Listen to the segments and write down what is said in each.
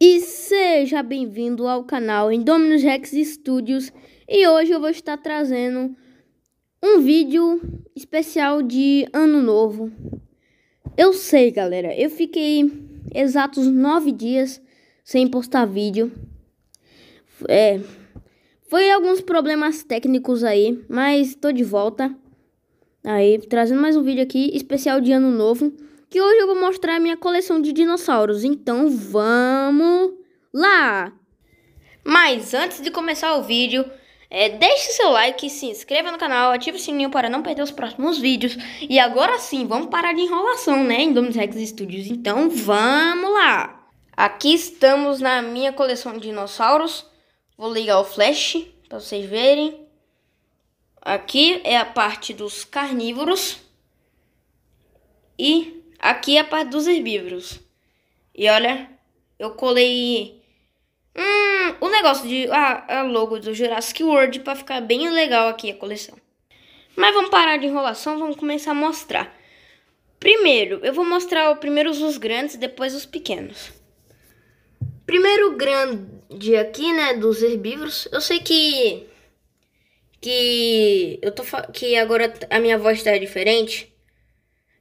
E seja bem-vindo ao canal Indominus Rex Studios e hoje eu vou estar trazendo um vídeo especial de Ano Novo. Eu sei, galera, eu fiquei exatos nove dias sem postar vídeo. É, foi alguns problemas técnicos aí, mas tô de volta. Aí, trazendo mais um vídeo aqui especial de Ano Novo que hoje eu vou mostrar a minha coleção de dinossauros. Então vamos lá! Mas antes de começar o vídeo, é, deixe seu like, se inscreva no canal, ative o sininho para não perder os próximos vídeos. E agora sim, vamos parar de enrolação, né, em Domus Rex Studios. Então vamos lá! Aqui estamos na minha coleção de dinossauros. Vou ligar o flash para vocês verem. Aqui é a parte dos carnívoros. E Aqui é a parte dos herbívoros. E olha, eu colei. Hum, o um negócio de. Ah, a é logo do Jurassic World para ficar bem legal aqui a coleção. Mas vamos parar de enrolação, vamos começar a mostrar. Primeiro, eu vou mostrar primeiro os grandes depois os pequenos. Primeiro grande aqui, né, dos herbívoros. Eu sei que que eu tô que agora a minha voz tá diferente,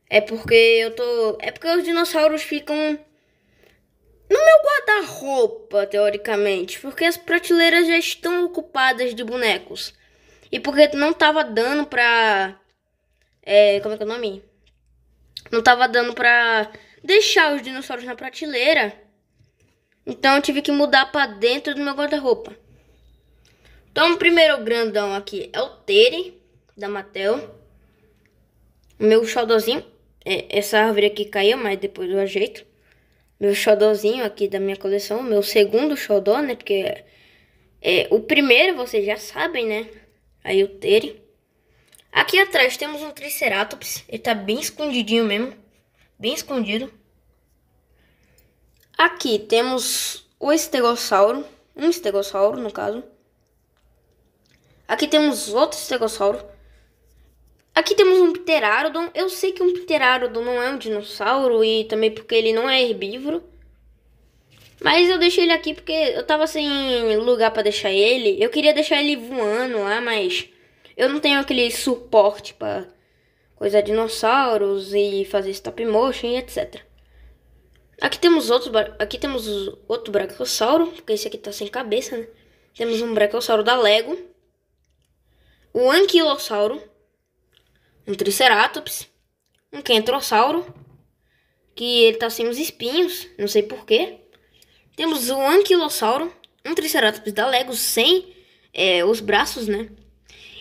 é porque eu tô. É porque os dinossauros ficam no meu guarda-roupa, teoricamente, porque as prateleiras já estão ocupadas de bonecos. E porque não tava dando pra. É, como é que é o nome? Não tava dando pra deixar os dinossauros na prateleira. Então eu tive que mudar pra dentro do meu guarda-roupa. Então o primeiro grandão aqui é o Tere, da Mattel. O meu xodozinho. É, essa árvore aqui caiu, mas depois eu ajeito. Meu xodózinho aqui da minha coleção. Meu segundo xodó, né? Porque é, é, o primeiro vocês já sabem, né? Aí o Tere. Aqui atrás temos um Triceratops. Ele tá bem escondidinho mesmo. Bem escondido. Aqui temos o estegossauro. Um estegossauro, no caso. Aqui temos outro estegossauro. Aqui temos um pteranodon. Eu sei que um pteranodon não é um dinossauro e também porque ele não é herbívoro. Mas eu deixei ele aqui porque eu tava sem lugar para deixar ele. Eu queria deixar ele voando lá, mas eu não tenho aquele suporte para coisar dinossauros e fazer stop motion e etc. Aqui temos outro, aqui temos outro brachiossauro, porque esse aqui tá sem cabeça, né? Temos um brachiosauro da Lego. O anquilossauro um triceratops, um quentrossauro, que ele tá sem os espinhos, não sei porquê. Temos um anquilossauro, um triceratops da Lego sem é, os braços, né?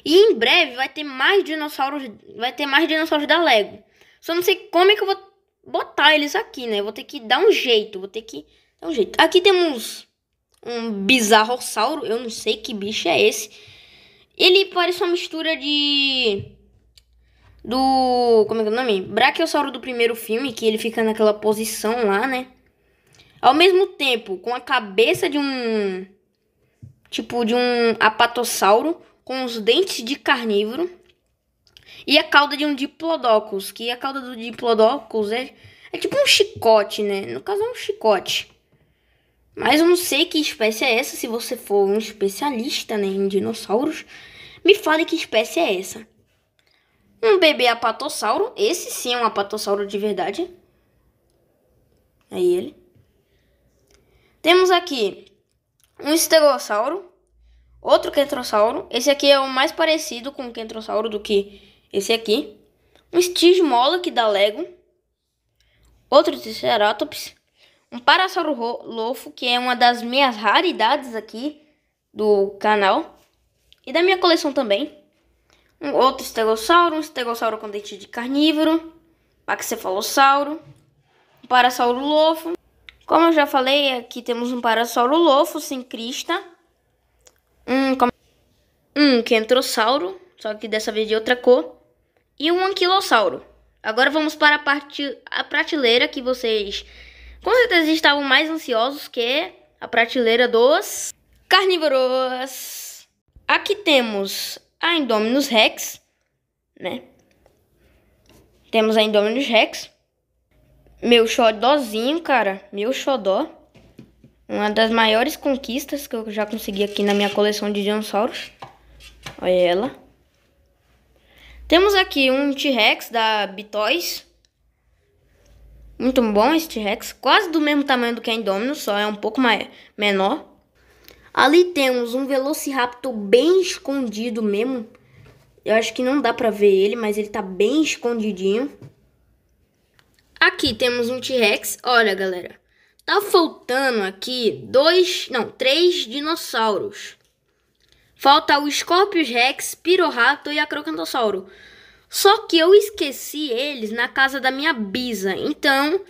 E em breve vai ter mais dinossauros, vai ter mais dinossauros da Lego. Só não sei como é que eu vou botar eles aqui, né? Eu vou ter que dar um jeito, vou ter que dar um jeito. Aqui temos um bizarrossauro, eu não sei que bicho é esse. Ele parece uma mistura de do. Como é que é o nome? Brachiosauro do primeiro filme, que ele fica naquela posição lá, né? Ao mesmo tempo, com a cabeça de um. Tipo, de um apatossauro, com os dentes de carnívoro. E a cauda de um diplodocus, que a cauda do diplodocus é, é tipo um chicote, né? No caso é um chicote. Mas eu não sei que espécie é essa, se você for um especialista né, em dinossauros, me fale que espécie é essa. Um bebê apatossauro. Esse sim é um apatossauro de verdade. Aí ele. Temos aqui um estegossauro. Outro quentrossauro. Esse aqui é o mais parecido com o quentrossauro do que esse aqui. Um stigmoloch da Lego. Outro triceratops. Um parasauro lofo, que é uma das minhas raridades aqui do canal. E da minha coleção também um outro estegossauro, um estegossauro com dente de carnívoro, paxefalossauro, um parasauro lofo. Como eu já falei, aqui temos um parasauro lofo sem crista, um, um quentrossauro, só que dessa vez de outra cor, e um anquilossauro. Agora vamos para a, parte, a prateleira que vocês com certeza estavam mais ansiosos, que é a prateleira dos carnívoros. Aqui temos a Indominus Rex, né? Temos a Indominus Rex. Meu xodózinho, cara. Meu xodó. Uma das maiores conquistas que eu já consegui aqui na minha coleção de dinossauros. Olha ela. Temos aqui um T-Rex da Bitoys. Muito bom esse T-Rex. Quase do mesmo tamanho do que a Indominus, só é um pouco mais, menor. Ali temos um Velociraptor bem escondido mesmo. Eu acho que não dá pra ver ele, mas ele tá bem escondidinho. Aqui temos um T-Rex. Olha, galera. Tá faltando aqui dois, não, três dinossauros. Falta o Scorpius Rex, Pirorato e a Crocantossauro. Só que eu esqueci eles na casa da minha bisa. Então,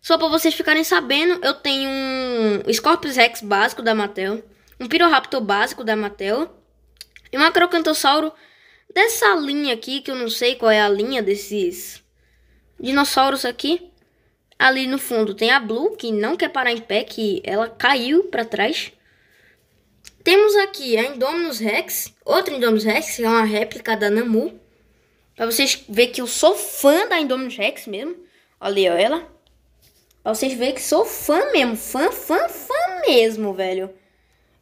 só para vocês ficarem sabendo, eu tenho um Scorpius Rex básico da Mattel um Piroraptor básico da Mattel e um Acrocantossauro dessa linha aqui, que eu não sei qual é a linha desses dinossauros aqui. Ali no fundo tem a Blue, que não quer parar em pé, que ela caiu para trás. Temos aqui a Indominus Rex, outra Indominus Rex, que é uma réplica da Namu. Pra vocês verem que eu sou fã da Indominus Rex mesmo. Olha ela. Pra vocês verem que sou fã mesmo, fã, fã, fã mesmo, velho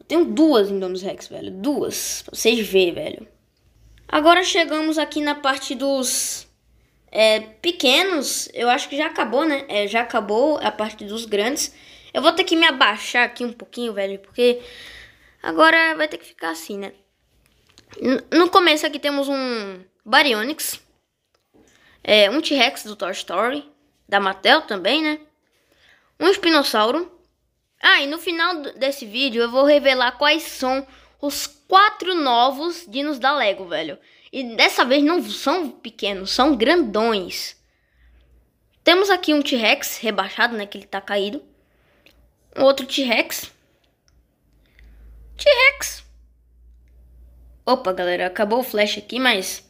tenho duas Indominus Rex, velho. Duas. Pra vocês verem, velho. Agora chegamos aqui na parte dos é, pequenos. Eu acho que já acabou, né? É, já acabou a parte dos grandes. Eu vou ter que me abaixar aqui um pouquinho, velho. Porque agora vai ter que ficar assim, né? No começo aqui temos um Baryonyx. É, um T-Rex do Toy Story. Da Mattel também, né? Um Espinossauro. Ah, e no final desse vídeo eu vou revelar quais são os quatro novos dinos da Lego, velho. E dessa vez não são pequenos, são grandões. Temos aqui um T-Rex rebaixado, né, que ele tá caído. Um outro T-Rex. T-Rex. Opa, galera, acabou o flash aqui, mas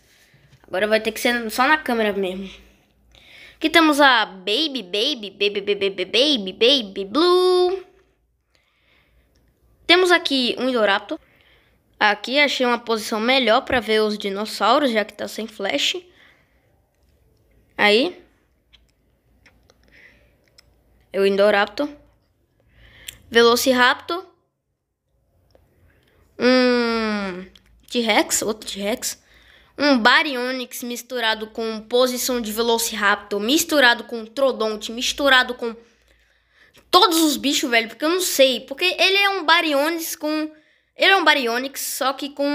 agora vai ter que ser só na câmera mesmo. Aqui temos a Baby Baby Baby Baby Baby Baby Blue. Temos aqui um Indoraptor. Aqui achei uma posição melhor para ver os dinossauros, já que está sem flash. Aí. É o Indoraptor. Velociraptor. Um T-Rex, outro T-Rex. Um Baryonyx misturado com posição de Velociraptor, misturado com Trodonte, misturado com todos os bichos, velho, porque eu não sei. Porque ele é um Baryonyx com. Ele é um Baryonyx, só que com.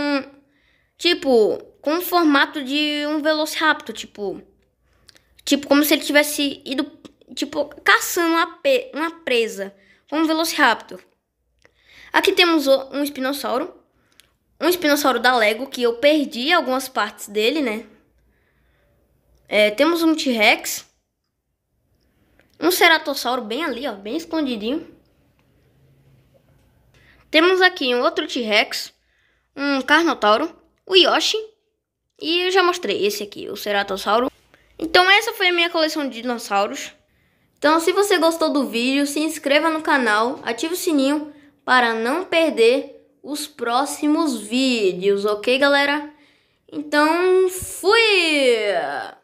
Tipo, com o formato de um Velociraptor, tipo. Tipo, como se ele tivesse ido, tipo, caçando uma, pe uma presa com um Velociraptor. Aqui temos um espinossauro. Um espinossauro da Lego, que eu perdi algumas partes dele, né? É, temos um T-Rex. Um ceratossauro bem ali, ó, bem escondidinho. Temos aqui um outro T-Rex, um Carnotauro, o Yoshi. E eu já mostrei esse aqui, o Ceratossauro. Então essa foi a minha coleção de dinossauros. Então se você gostou do vídeo, se inscreva no canal, ative o sininho para não perder os próximos vídeos, ok galera? Então fui!